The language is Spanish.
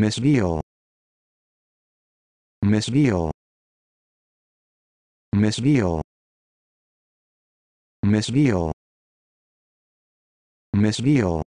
Mesvío. Mesvío. Mesvío. Me Mesvío.